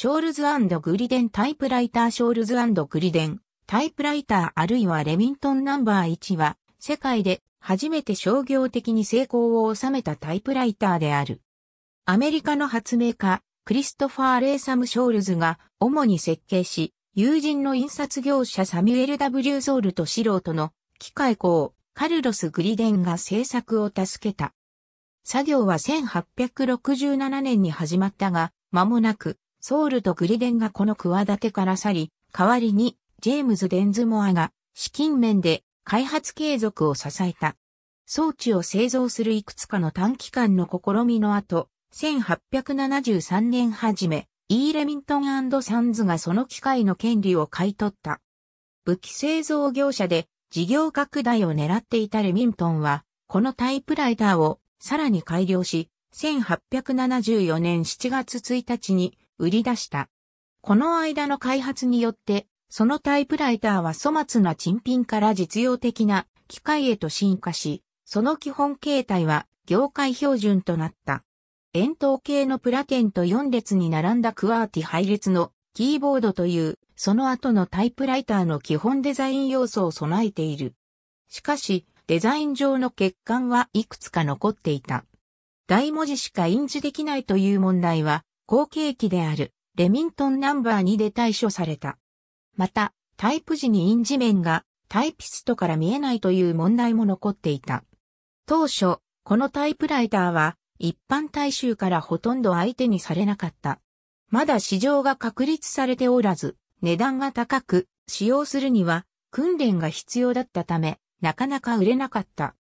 ショールズグリデンタイプライターショールズグリデンタイプライターあるいはレミントンナンバー1は世界で初めて商業的に成功を収めたタイプライターである。アメリカの発明家クリストファー・レイサム・ショールズが主に設計し、友人の印刷業者サミュエル・ W・ ソールと素人の機械工カルロス・グリデンが制作を助けた。作業は1867年に始まったが、間もなくソウルとグリデンがこの企てから去り、代わりに、ジェームズ・デンズモアが、資金面で、開発継続を支えた。装置を製造するいくつかの短期間の試みの後、1873年初め、イーレミントンサンズがその機械の権利を買い取った。武器製造業者で事業拡大を狙っていたレミントンは、このタイプライターをさらに改良し、1874年7月1日に売り出した。この間の開発によって、そのタイプライターは粗末な珍品から実用的な機械へと進化し、その基本形態は業界標準となった。円筒形のプラテンと4列に並んだクワーティ配列のキーボードという、その後のタイプライターの基本デザイン要素を備えている。しかし、デザイン上の欠陥はいくつか残っていた。大文字しか印字できないという問題は、後継機であるレミントンナンバー2で対処された。また、タイプ時に印字面がタイピストから見えないという問題も残っていた。当初、このタイプライターは一般大衆からほとんど相手にされなかった。まだ市場が確立されておらず、値段が高く、使用するには訓練が必要だったため、なかなか売れなかった。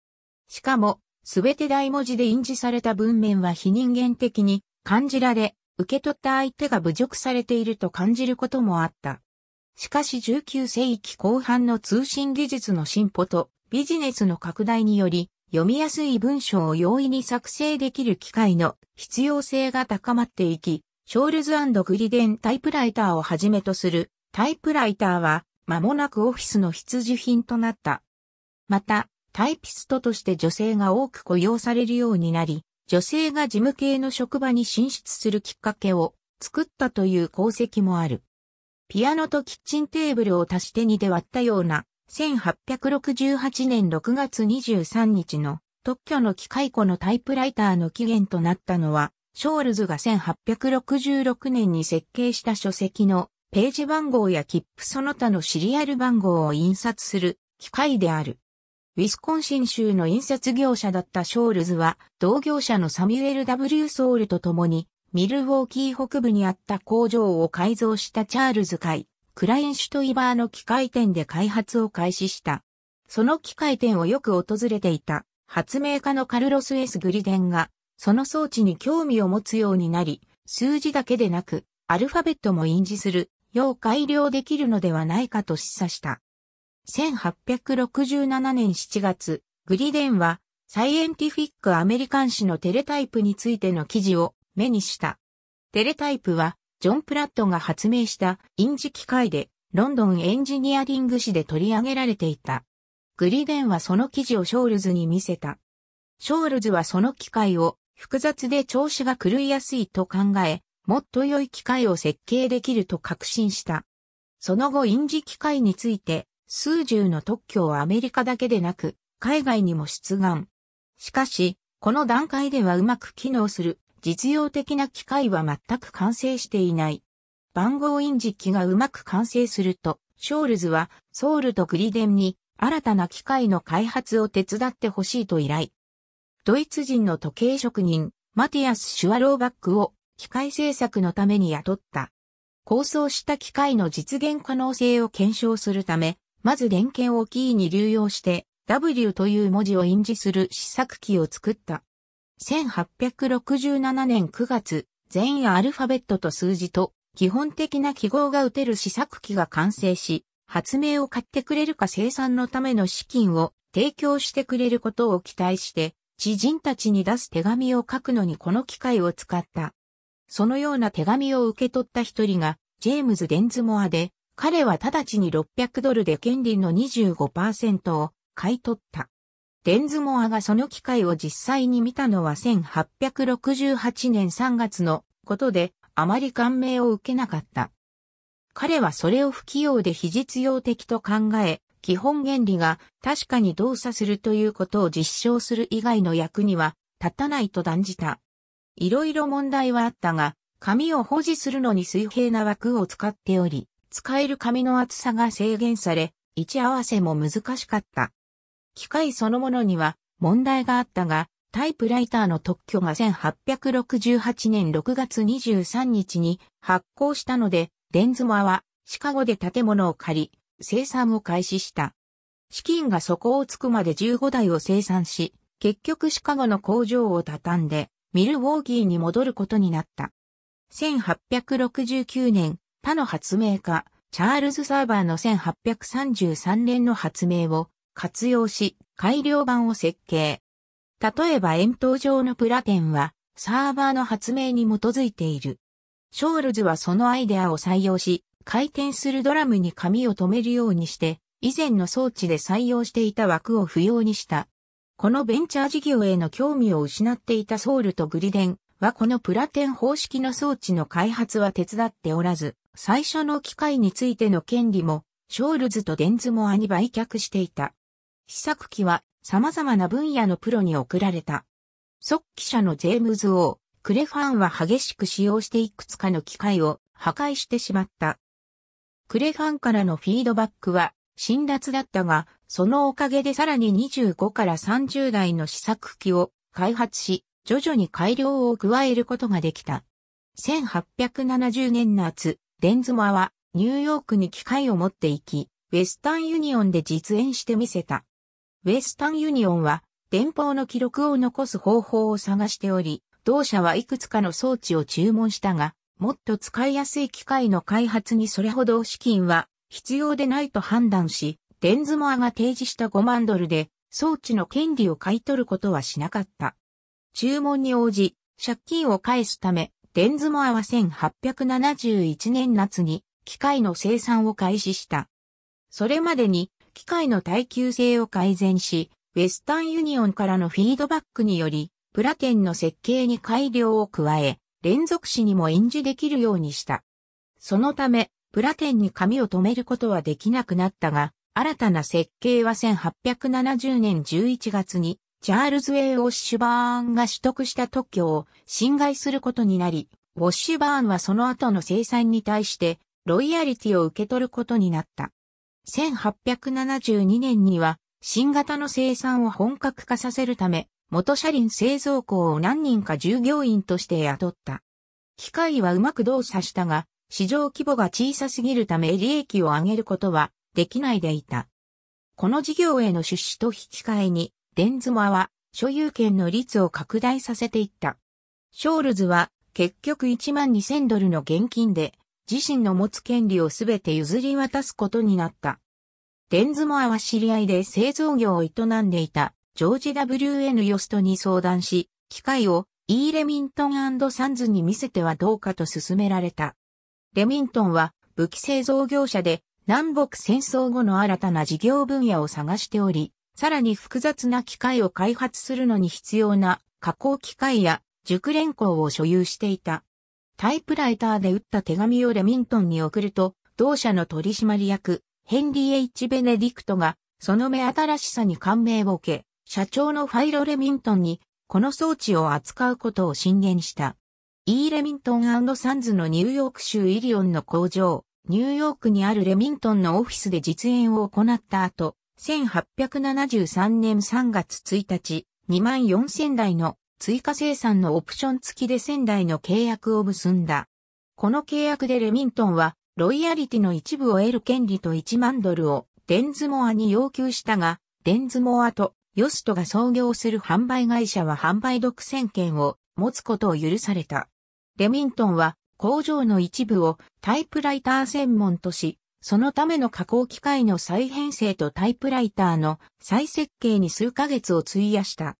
しかも、すべて大文字で印字された文面は非人間的に、感じられ、受け取った相手が侮辱されていると感じることもあった。しかし19世紀後半の通信技術の進歩とビジネスの拡大により、読みやすい文章を容易に作成できる機会の必要性が高まっていき、ショールズグリデンタイプライターをはじめとするタイプライターは間もなくオフィスの必需品となった。また、タイピストとして女性が多く雇用されるようになり、女性が事務系の職場に進出するきっかけを作ったという功績もある。ピアノとキッチンテーブルを足し手にで割ったような1868年6月23日の特許の機械庫のタイプライターの起源となったのは、ショールズが1866年に設計した書籍のページ番号や切符その他のシリアル番号を印刷する機械である。ウィスコンシン州の印刷業者だったショールズは、同業者のサミュエル・ W・ ソウルと共に、ミルウォーキー北部にあった工場を改造したチャールズ会、クラインシュトイバーの機械店で開発を開始した。その機械店をよく訪れていた、発明家のカルロス・エス・グリデンが、その装置に興味を持つようになり、数字だけでなく、アルファベットも印字する、よう改良できるのではないかと示唆した。1867年7月、グリデンは、サイエンティフィックアメリカン誌のテレタイプについての記事を目にした。テレタイプは、ジョン・プラットが発明した印字機械で、ロンドンエンジニアリング誌で取り上げられていた。グリデンはその記事をショールズに見せた。ショールズはその機械を複雑で調子が狂いやすいと考え、もっと良い機械を設計できると確信した。その後印字機械について数十の特許をアメリカだけでなく、海外にも出願。しかし、この段階ではうまく機能する実用的な機械は全く完成していない。番号印字機がうまく完成すると、ショールズはソウルとグリデンに新たな機械の開発を手伝ってほしいと依頼。ドイツ人の時計職人、マティアス・シュワローバックを機械製作のために雇った。構想した機械の実現可能性を検証するため、まず電源をキーに流用して W という文字を印字する試作機を作った。1867年9月、全員アルファベットと数字と基本的な記号が打てる試作機が完成し、発明を買ってくれるか生産のための資金を提供してくれることを期待して、知人たちに出す手紙を書くのにこの機械を使った。そのような手紙を受け取った一人が、ジェームズ・デンズモアで、彼は直ちに600ドルで権利の25%を買い取った。デンズモアがその機会を実際に見たのは1868年3月のことであまり感銘を受けなかった。彼はそれを不器用で非実用的と考え、基本原理が確かに動作するということを実証する以外の役には立たないと断じた。いろいろ問題はあったが、紙を保持するのに水平な枠を使っており、使える紙の厚さが制限され、位置合わせも難しかった。機械そのものには問題があったが、タイプライターの特許が1868年6月23日に発行したので、デンズマはシカゴで建物を借り、生産を開始した。資金が底をつくまで15台を生産し、結局シカゴの工場を畳んで、ミルウォーギーに戻ることになった。1869年、他の発明家、チャールズ・サーバーの1833年の発明を活用し、改良版を設計。例えば円筒状のプラテンは、サーバーの発明に基づいている。ショールズはそのアイデアを採用し、回転するドラムに紙を留めるようにして、以前の装置で採用していた枠を不要にした。このベンチャー事業への興味を失っていたソウルとグリデンはこのプラテン方式の装置の開発は手伝っておらず、最初の機械についての権利も、ショールズとデンズモアに売却していた。試作機は様々な分野のプロに送られた。即機者のジェームズ・王、クレファンは激しく使用していくつかの機械を破壊してしまった。クレファンからのフィードバックは辛辣だったが、そのおかげでさらに25から30台の試作機を開発し、徐々に改良を加えることができた。1870年夏、デンズマはニューヨークに機械を持って行き、ウェスタンユニオンで実演してみせた。ウェスタンユニオンは電報の記録を残す方法を探しており、同社はいくつかの装置を注文したが、もっと使いやすい機械の開発にそれほど資金は必要でないと判断し、デンズモアが提示した5万ドルで装置の権利を買い取ることはしなかった。注文に応じ、借金を返すため、デンズモアは1871年夏に機械の生産を開始した。それまでに機械の耐久性を改善し、ウェスタンユニオンからのフィードバックにより、プラテンの設計に改良を加え、連続死にも演じできるようにした。そのため、プラテンに紙を留めることはできなくなったが、新たな設計は1870年11月にチャールズ・ウェイ・ウォッシュバーンが取得した特許を侵害することになり、ウォッシュバーンはその後の生産に対してロイヤリティを受け取ることになった。1872年には新型の生産を本格化させるため、元車輪製造工を何人か従業員として雇った。機械はうまく動作したが、市場規模が小さすぎるため利益を上げることはできないでいた。この事業への出資と引き換えに、デンズマは所有権の率を拡大させていった。ショールズは結局1万2000ドルの現金で自身の持つ権利をすべて譲り渡すことになった。デンズモアは知り合いで製造業を営んでいたジョージ W.N. ヨストに相談し、機械をイーレミントンサンズに見せてはどうかと勧められた。レミントンは武器製造業者で南北戦争後の新たな事業分野を探しており、さらに複雑な機械を開発するのに必要な加工機械や熟練工を所有していた。タイプライターで打った手紙をレミントンに送ると、同社の取締役、ヘンリー・ H・ ベネディクトが、その目新しさに感銘を受け、社長のファイロ・レミントンに、この装置を扱うことを進言した。E・ レミントンサンズのニューヨーク州イリオンの工場、ニューヨークにあるレミントンのオフィスで実演を行った後、1873年3月1日、2万4000台の追加生産のオプション付きで1000台の契約を結んだ。この契約でレミントンは、ロイヤリティの一部を得る権利と1万ドルをデンズモアに要求したが、デンズモアとヨストが創業する販売会社は販売独占権を持つことを許された。レミントンは工場の一部をタイプライター専門とし、そのための加工機械の再編成とタイプライターの再設計に数ヶ月を費やした。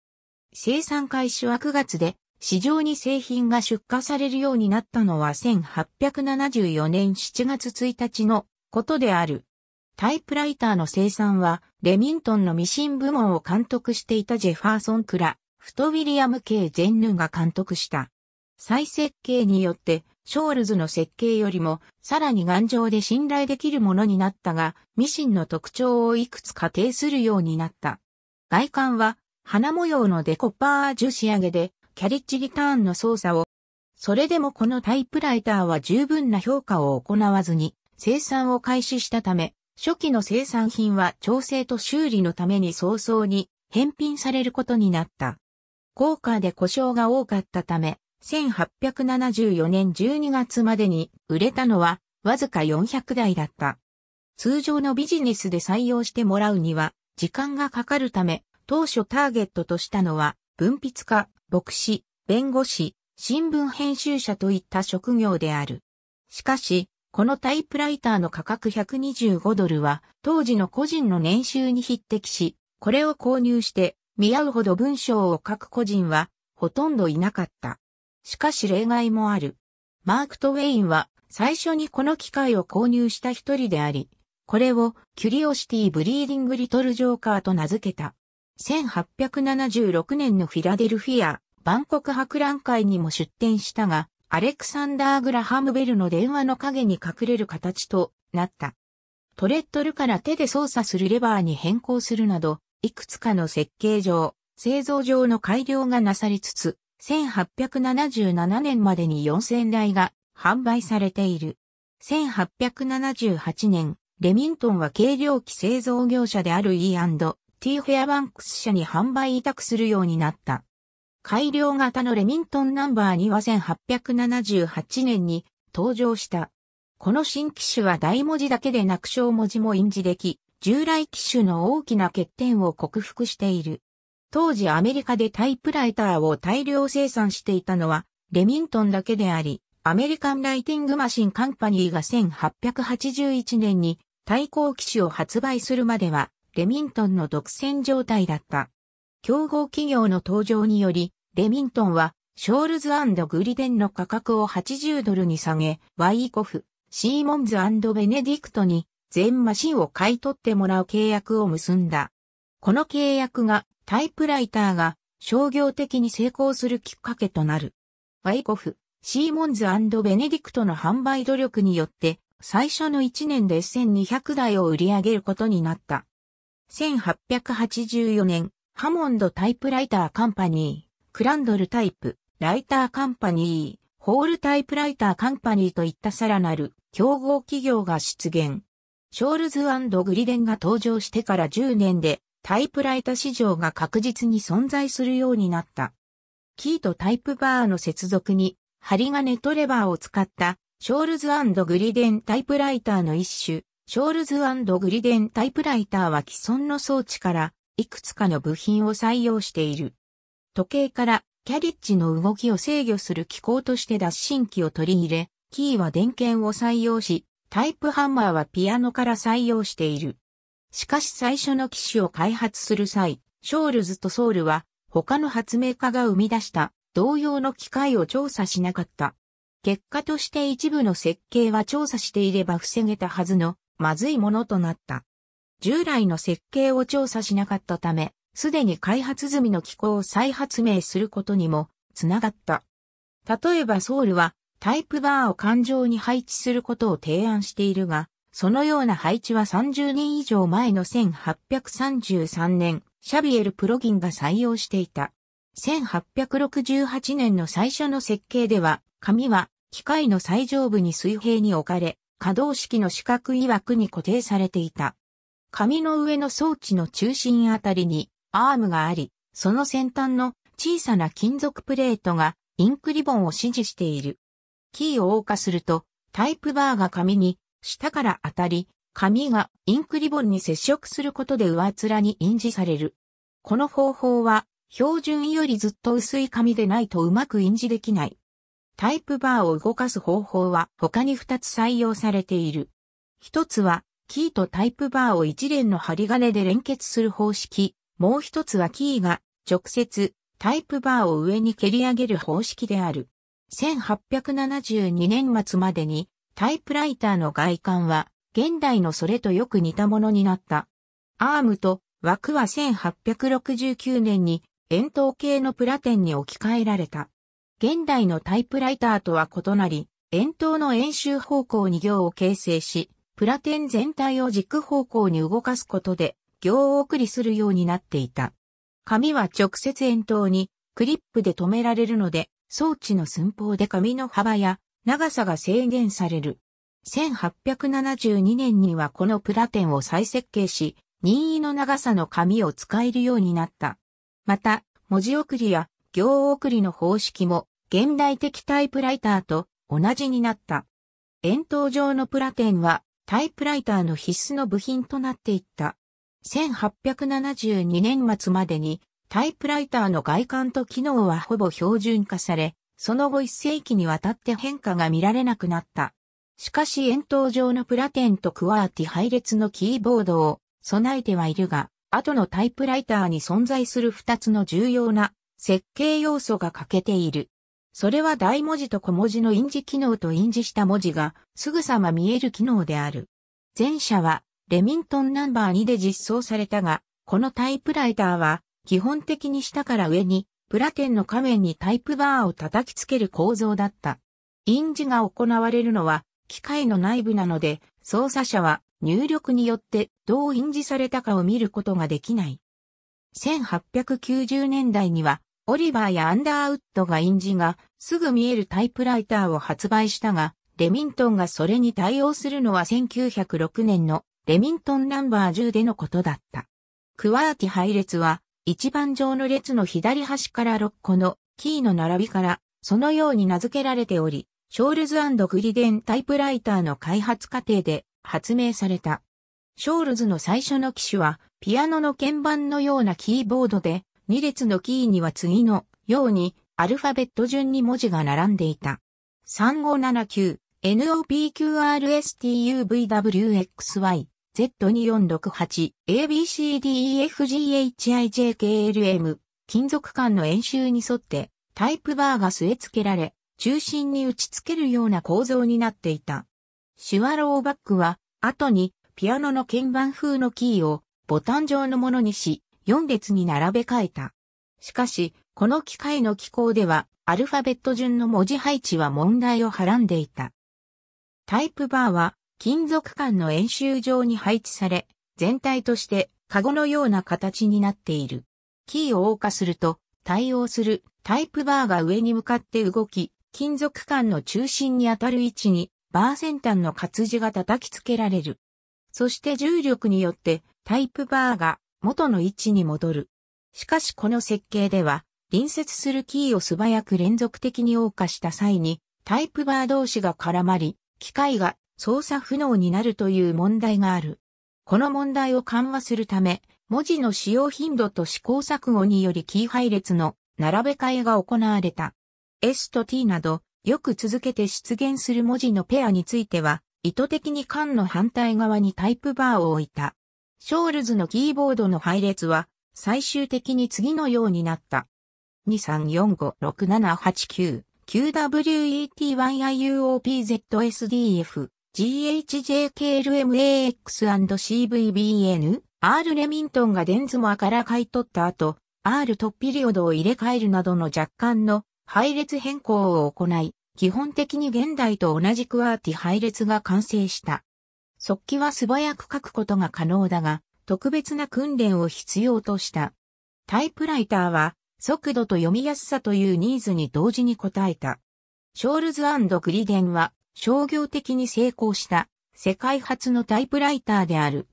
生産開始は9月で、市場に製品が出荷されるようになったのは1874年7月1日のことである。タイプライターの生産は、レミントンのミシン部門を監督していたジェファーソン・クラ、フト・ウィリアム・ K・ ジェンヌが監督した。再設計によって、ショールズの設計よりもさらに頑丈で信頼できるものになったが、ミシンの特徴をいくつか定するようになった。外観は花模様のデコパージュ仕上げでキャリッジリターンの操作を。それでもこのタイプライターは十分な評価を行わずに生産を開始したため、初期の生産品は調整と修理のために早々に返品されることになった。高価で故障が多かったため、1874年12月までに売れたのはわずか400台だった。通常のビジネスで採用してもらうには時間がかかるため、当初ターゲットとしたのは文筆家、牧師、弁護士、新聞編集者といった職業である。しかし、このタイプライターの価格125ドルは当時の個人の年収に匹敵し、これを購入して見合うほど文章を書く個人はほとんどいなかった。しかし例外もある。マーク・トウェインは最初にこの機械を購入した一人であり、これをキュリオシティ・ブリーディング・リトル・ジョーカーと名付けた。1876年のフィラデルフィア、万国博覧会にも出展したが、アレクサンダー・グラハム・ベルの電話の影に隠れる形となった。トレットルから手で操作するレバーに変更するなど、いくつかの設計上、製造上の改良がなされつつ、1877年までに4000台が販売されている。1878年、レミントンは軽量機製造業者である E&T フェアバンクス社に販売委託するようになった。改良型のレミントンナンバーには1878年に登場した。この新機種は大文字だけでなく小文字も印字でき、従来機種の大きな欠点を克服している。当時アメリカでタイプライターを大量生産していたのは、レミントンだけであり、アメリカンライティングマシンカンパニーが1881年に対抗機種を発売するまでは、レミントンの独占状態だった。競合企業の登場により、レミントンは、ショールズグリデンの価格を80ドルに下げ、ワイーコフ、シーモンズベネディクトに全マシンを買い取ってもらう契約を結んだ。この契約がタイプライターが商業的に成功するきっかけとなる。ワイコフ、シーモンズベネディクトの販売努力によって、最初の1年で1200台を売り上げることになった。1884年、ハモンドタイプライターカンパニー、クランドルタイプ、ライターカンパニー、ホールタイプライターカンパニーといったさらなる競合企業が出現。ショールズグリデンが登場してから10年でタイプライタ市場が確実に存在するようになった。キーとタイプバーの接続に、針金とレバーを使った、ショールズグリデンタイプライターの一種、ショールズグリデンタイプライターは既存の装置から、いくつかの部品を採用している。時計からキャリッジの動きを制御する機構として脱進機を取り入れ、キーは電源を採用し、タイプハンマーはピアノから採用している。しかし最初の機種を開発する際、ショールズとソウルは他の発明家が生み出した同様の機械を調査しなかった。結果として一部の設計は調査していれば防げたはずのまずいものとなった。従来の設計を調査しなかったため、すでに開発済みの機構を再発明することにもつながった。例えばソウルはタイプバーを環状に配置することを提案しているが、そのような配置は30年以上前の1833年、シャビエル・プロギンが採用していた。1868年の最初の設計では、紙は機械の最上部に水平に置かれ、可動式の四角い枠に固定されていた。紙の上の装置の中心あたりにアームがあり、その先端の小さな金属プレートがインクリボンを支持している。キーを謳歌すると、タイプバーが紙に下から当たり、紙がインクリボンに接触することで上面に印字される。この方法は、標準よりずっと薄い紙でないとうまく印字できない。タイプバーを動かす方法は他に2つ採用されている。一つは、キーとタイプバーを一連の針金で連結する方式。もう一つはキーが直接タイプバーを上に蹴り上げる方式である。1872年末までにタイプライターの外観は、現代のそれとよく似たものになった。アームと枠は1869年に円筒形のプラテンに置き換えられた。現代のタイプライターとは異なり、円筒の円周方向に行を形成し、プラテン全体を軸方向に動かすことで、行を送りするようになっていた。紙は直接円筒にクリップで止められるので、装置の寸法で紙の幅や長さが制限される。1872年にはこのプラテンを再設計し、任意の長さの紙を使えるようになった。また、文字送りや行送りの方式も現代的タイプライターと同じになった。円筒状のプラテンはタイプライターの必須の部品となっていった。1872年末までにタイプライターの外観と機能はほぼ標準化され、その後一世紀にわたって変化が見られなくなった。しかし円筒状のプラテンとクワーティ配列のキーボードを備えてはいるが、後のタイプライターに存在する二つの重要な設計要素が欠けている。それは大文字と小文字の印字機能と印字した文字がすぐさま見える機能である。前者はレミントンナンバー2で実装されたが、このタイプライターは基本的に下から上にプラテンの仮面にタイプバーを叩きつける構造だった。印字が行われるのは機械の内部なので、操作者は入力によってどう印字されたかを見ることができない。1890年代には、オリバーやアンダーウッドが印字がすぐ見えるタイプライターを発売したが、レミントンがそれに対応するのは1906年のレミントンナンバー10でのことだった。クワーティ配列は一番上の列の左端から6個のキーの並びから、そのように名付けられており、ショールズグリデンタイプライターの開発過程で発明された。ショールズの最初の機種は、ピアノの鍵盤のようなキーボードで、2列のキーには次のように、アルファベット順に文字が並んでいた。3579、NOPQRSTUVWXY Z2468ABCDEFGHIJKLM 金属管の円周に沿ってタイプバーが据え付けられ中心に打ち付けるような構造になっていた。シュワローバックは後にピアノの鍵盤風のキーをボタン状のものにし4列に並べ替えた。しかし、この機械の機構ではアルファベット順の文字配置は問題をはらんでいた。タイプバーは金属管の演習場に配置され、全体としてカゴのような形になっている。キーを謳歌すると、対応するタイプバーが上に向かって動き、金属管の中心に当たる位置にバー先端の活字が叩きつけられる。そして重力によってタイプバーが元の位置に戻る。しかしこの設計では、隣接するキーを素早く連続的に謳歌した際に、タイプバー同士が絡まり、機械が操作不能になるという問題がある。この問題を緩和するため、文字の使用頻度と試行錯誤によりキー配列の並べ替えが行われた。S と T など、よく続けて出現する文字のペアについては、意図的に管の反対側にタイプバーを置いた。ショールズのキーボードの配列は、最終的に次のようになった。2 3 4 5 6 7 8 9 9 w e t y i u o p z s d f GHJKLMAX&CVBN、R レミントンがデンズモアから買い取った後、R トッピリオドを入れ替えるなどの若干の配列変更を行い、基本的に現代と同じクアーティ配列が完成した。速記は素早く書くことが可能だが、特別な訓練を必要とした。タイプライターは、速度と読みやすさというニーズに同時に応えた。ショールズグリデンは、商業的に成功した世界初のタイプライターである。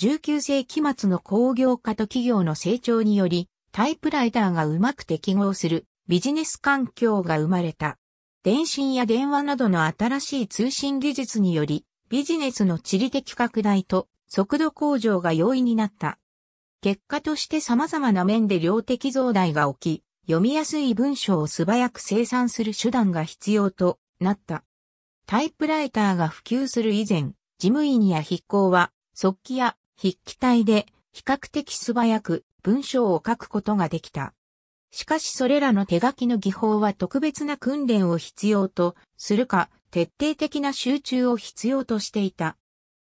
19世紀末の工業化と企業の成長により、タイプライターがうまく適合するビジネス環境が生まれた。電信や電話などの新しい通信技術により、ビジネスの地理的拡大と速度向上が容易になった。結果として様々な面で量的増大が起き、読みやすい文章を素早く生産する手段が必要となった。タイプライターが普及する以前、事務員や筆行は、速記や筆記体で比較的素早く文章を書くことができた。しかしそれらの手書きの技法は特別な訓練を必要とするか、徹底的な集中を必要としていた。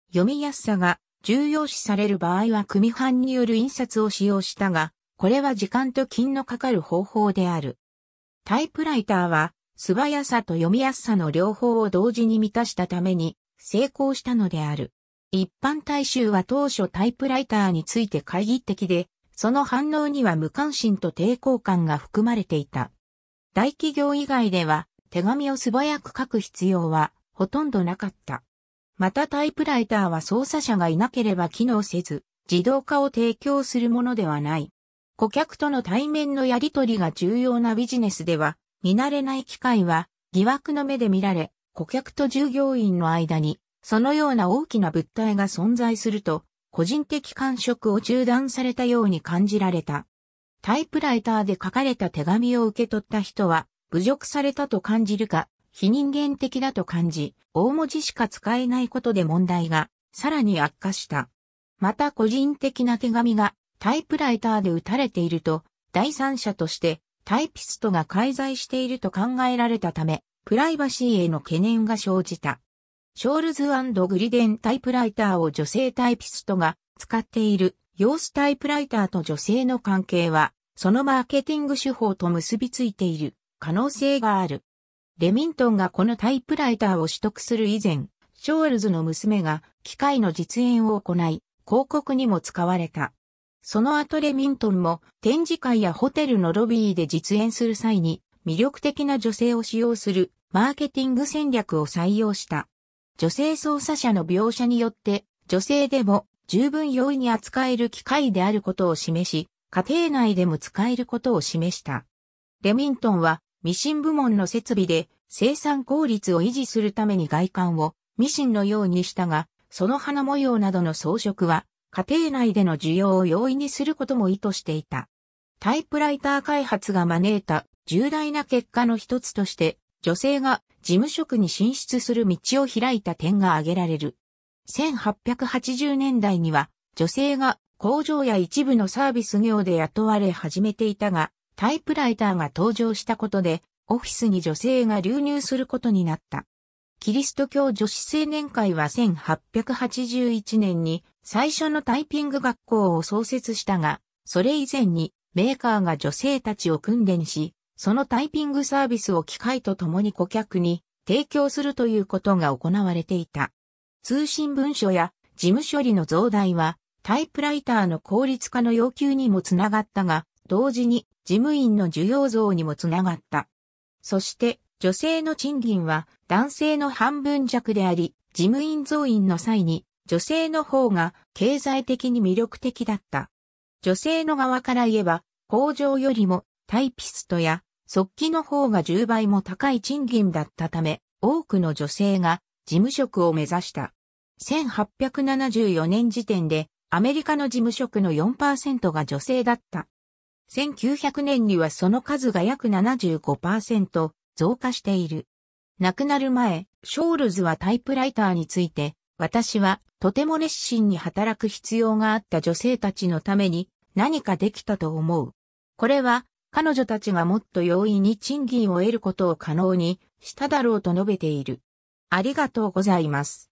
読みやすさが重要視される場合は組版による印刷を使用したが、これは時間と金のかかる方法である。タイプライターは素早さと読みやすさの両方を同時に満たしたために成功したのである。一般大衆は当初タイプライターについて懐疑的で、その反応には無関心と抵抗感が含まれていた。大企業以外では手紙を素早く書く必要はほとんどなかった。またタイプライターは操作者がいなければ機能せず、自動化を提供するものではない。顧客との対面のやり取りが重要なビジネスでは、見慣れない機械は疑惑の目で見られ、顧客と従業員の間に、そのような大きな物体が存在すると、個人的感触を中断されたように感じられた。タイプライターで書かれた手紙を受け取った人は、侮辱されたと感じるか、非人間的だと感じ、大文字しか使えないことで問題が、さらに悪化した。また個人的な手紙が、タイプライターで打たれていると、第三者として、タイピストが介在していると考えられたため、プライバシーへの懸念が生じた。ショールズグリデンタイプライターを女性タイピストが使っている様子タイプライターと女性の関係は、そのマーケティング手法と結びついている可能性がある。レミントンがこのタイプライターを取得する以前、ショールズの娘が機械の実演を行い、広告にも使われた。その後レミントンも展示会やホテルのロビーで実演する際に魅力的な女性を使用するマーケティング戦略を採用した。女性操作者の描写によって女性でも十分容易に扱える機械であることを示し、家庭内でも使えることを示した。レミントンはミシン部門の設備で生産効率を維持するために外観をミシンのようにしたが、その花模様などの装飾は家庭内での需要を容易にすることも意図していた。タイプライター開発が招いた重大な結果の一つとして、女性が事務職に進出する道を開いた点が挙げられる。1880年代には女性が工場や一部のサービス業で雇われ始めていたが、タイプライターが登場したことで、オフィスに女性が流入することになった。キリスト教女子青年会は1881年に最初のタイピング学校を創設したが、それ以前にメーカーが女性たちを訓練し、そのタイピングサービスを機械と共に顧客に提供するということが行われていた。通信文書や事務処理の増大はタイプライターの効率化の要求にもつながったが、同時に事務員の需要増にもつながった。そして女性の賃金は男性の半分弱であり、事務員増員の際に女性の方が経済的に魅力的だった。女性の側から言えば、工場よりもタイピストや速記の方が10倍も高い賃金だったため、多くの女性が事務職を目指した。1874年時点でアメリカの事務職の4%が女性だった。1900年にはその数が約75%、増加している。亡くなる前、ショールズはタイプライターについて、私はとても熱心に働く必要があった女性たちのために何かできたと思う。これは彼女たちがもっと容易に賃金を得ることを可能にしただろうと述べている。ありがとうございます。